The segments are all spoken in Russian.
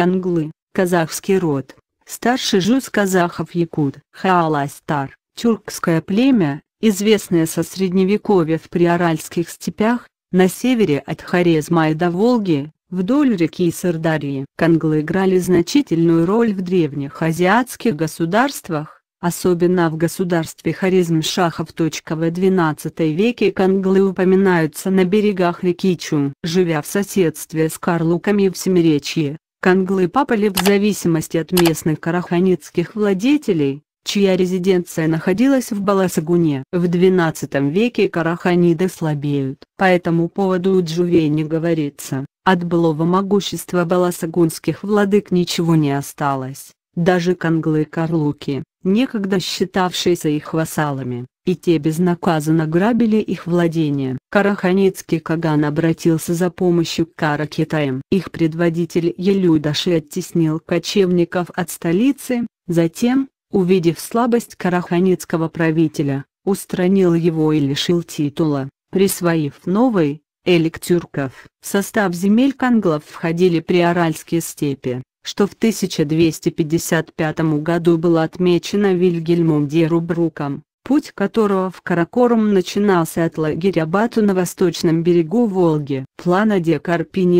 канглы, казахский род, старший жуз казахов якут, хааластар, тюркское племя, известное со средневековья в приоральских степях, на севере от Хорезма и до Волги, вдоль реки Сырдарии. Канглы играли значительную роль в древних азиатских государствах, особенно в государстве Хорезм-Шахов. В XII веке канглы упоминаются на берегах реки Чу. Живя в соседстве с Карлуками в Семеречье, Канглы папали в зависимости от местных караханитских владетелей, чья резиденция находилась в Баласагуне. В XII веке караханиды слабеют. По этому поводу у Джувени говорится, от былого могущества баласагунских владык ничего не осталось, даже канглы-карлуки некогда считавшиеся их вассалами, и те безнаказанно грабили их владения. Караханецкий Каган обратился за помощью к Каракитаям. Их предводитель Елюдаши оттеснил кочевников от столицы, затем, увидев слабость караханецкого правителя, устранил его и лишил титула, присвоив новый, элик тюрков. В состав земель конглов входили приоральские степи, что в 1255 году было отмечено Вильгельмом Дерубруком, путь которого в Каракорум начинался от лагеря Бату на восточном берегу Волги. Плана де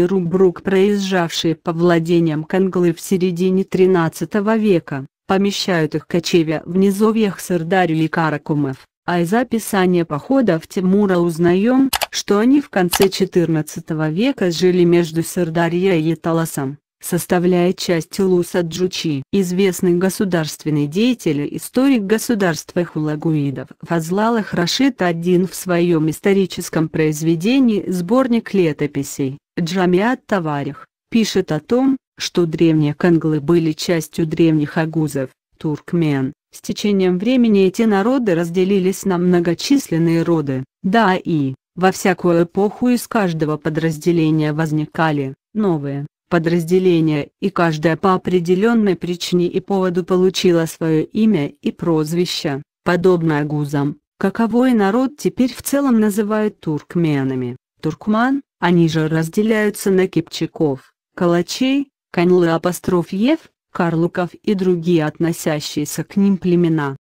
Рубрук, проезжавшие по владениям Канглы в середине XIII века, помещают их кочевья в низовьях Сырдарью и Каракумов, а из описания походов Тимура узнаем, что они в конце XIV века жили между Сырдарьей и Таласом составляет часть Улуса Джучи. Известный государственный деятель и историк государства хулагуидов Фазлалах Рашид один в своем историческом произведении «Сборник летописей» «Джамиат Таварих» пишет о том, что древние канглы были частью древних агузов, туркмен. С течением времени эти народы разделились на многочисленные роды, да и, во всякую эпоху из каждого подразделения возникали новые подразделения, и каждая по определенной причине и поводу получила свое имя и прозвище, подобное гузам, каковой народ теперь в целом называют туркменами. Туркман, они же разделяются на кипчаков, калачей, канлы апостроф карлуков и другие относящиеся к ним племена.